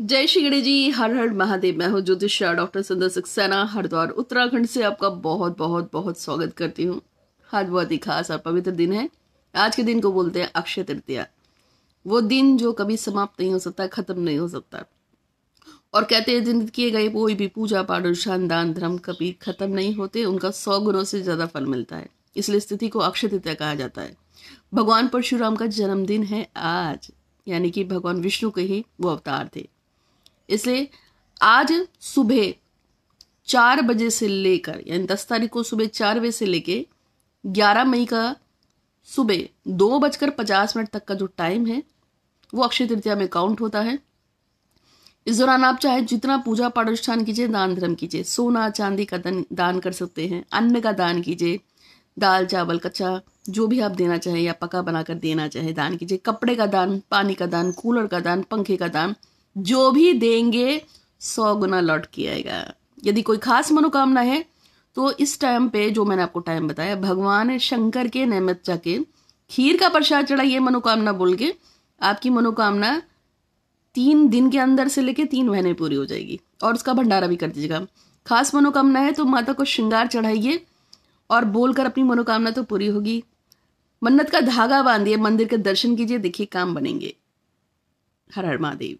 जय श्री गणेश जी हर हर महादेव मैं हूँ ज्योतिषा डॉक्टर सुंदर सक्सेना हरिद्वार उत्तराखंड से आपका बहुत बहुत बहुत स्वागत करती हूँ आज बहुत ही खास और पवित्र दिन है आज के दिन को बोलते हैं अक्षय तृतीया वो दिन जो कभी समाप्त नहीं हो सकता खत्म नहीं हो सकता और कहते हैं जिन किए गए कोई भी पूजा पाठ अनुष्ठान दान धर्म कभी खत्म नहीं होते उनका सौ गुणों से ज़्यादा फल मिलता है इसलिए स्थिति को अक्षय तृतीया कहा जाता है भगवान परशुराम का जन्मदिन है आज यानी कि भगवान विष्णु के ही वो अवतार थे इसलिए आज सुबह चार बजे से लेकर यानी दस तारीख को सुबह चार बजे से लेकर ग्यारह मई का सुबह दो बजकर पचास मिनट तक का जो टाइम है वो अक्षय तृतीया में काउंट होता है इस दौरान आप चाहे जितना पूजा पाठ अनुष्ठान कीजिए दान धर्म कीजिए सोना चांदी का दान कर सकते हैं अन्न का दान कीजिए दाल चावल कच्चा जो भी आप देना चाहें या पका बनाकर देना चाहें दान कीजिए कपड़े का दान पानी का दान कूलर का दान पंखे का दान जो भी देंगे सौ गुना लौट के आएगा यदि कोई खास मनोकामना है तो इस टाइम पे जो मैंने आपको टाइम बताया भगवान शंकर के नैमत जाके खीर का प्रसाद चढ़ाइए मनोकामना बोल के आपकी मनोकामना तीन दिन के अंदर से लेके तीन महीने पूरी हो जाएगी और उसका भंडारा भी कर दीजिएगा खास मनोकामना है तो माता को श्रृंगार चढ़ाइए और बोलकर अपनी मनोकामना तो पूरी होगी मन्नत का धागा बांधिए मंदिर के दर्शन कीजिए देखिए काम बनेंगे हर हर महादेव